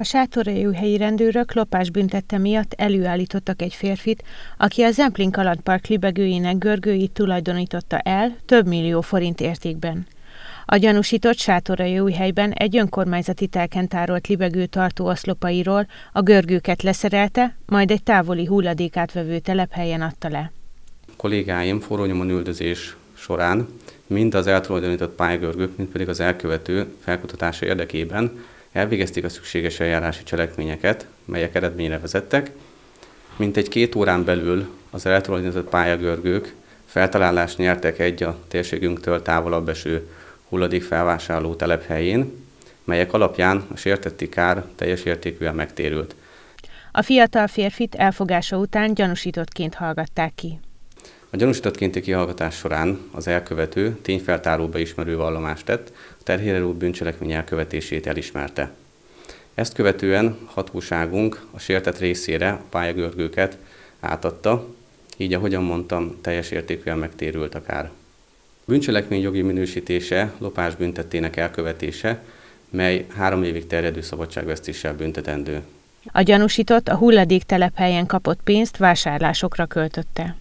A helyi rendőrök lopás büntette miatt előállítottak egy férfit, aki a Zemplin kalandpark libegőjének görgőit tulajdonította el több millió forint értékben. A gyanúsított helyben egy önkormányzati telken tárolt libegő tartó oszlopairól a görgőket leszerelte, majd egy távoli hulladékát vevő telephelyen adta le. A kollégáim nyomon üldözés során mind az eltulajdonított pályagörgők, mind pedig az elkövető felkutatása érdekében Elvégezték a szükséges eljárási cselekményeket, melyek eredményre vezettek. Mintegy két órán belül az elektronizált pályagörgők feltalálást nyertek egy a térségünktől távolabb eső hulladékfelvásárló telephelyén, melyek alapján a sértetti kár teljes értékűen megtérült. A fiatal férfit elfogása után gyanúsítottként hallgatták ki. A gyanúsított kinti kihallgatás során az elkövető tényfeltáró beismerő vallomást tett, a terhére rúg bűncselekmény elkövetését elismerte. Ezt követően hatóságunk a sértett részére a pályagörgőket átadta, így ahogyan mondtam, teljes értékűen megtérült a kár. Bűncselekmény jogi minősítése, lopás büntetének elkövetése, mely három évig terjedő szabadságvesztéssel büntetendő. A gyanúsított a hulladék telephelyen kapott pénzt vásárlásokra költötte.